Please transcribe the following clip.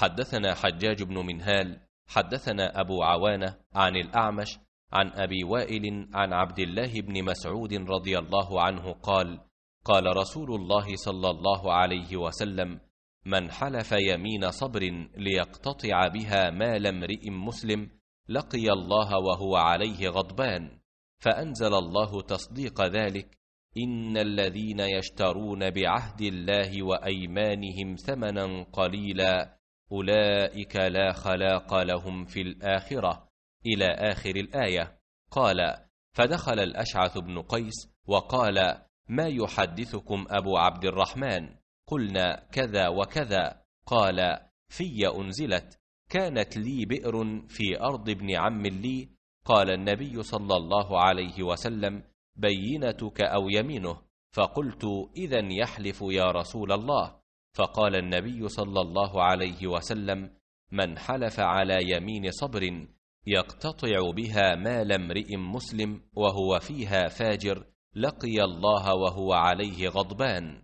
حدثنا حجاج بن منهال حدثنا أبو عوانة عن الأعمش عن أبي وائل عن عبد الله بن مسعود رضي الله عنه قال قال رسول الله صلى الله عليه وسلم من حلف يمين صبر ليقتطع بها مال امرئ مسلم لقي الله وهو عليه غضبان فأنزل الله تصديق ذلك إن الذين يشترون بعهد الله وأيمانهم ثمنا قليلا أولئك لا خلاق لهم في الآخرة إلى آخر الآية قال فدخل الأشعث بن قيس وقال ما يحدثكم أبو عبد الرحمن قلنا كذا وكذا قال في أنزلت كانت لي بئر في أرض ابن عم لي قال النبي صلى الله عليه وسلم بينتك أو يمينه فقلت إذا يحلف يا رسول الله فقال النبي صلى الله عليه وسلم من حلف على يمين صبر يقتطع بها مال امرئ مسلم وهو فيها فاجر لقي الله وهو عليه غضبان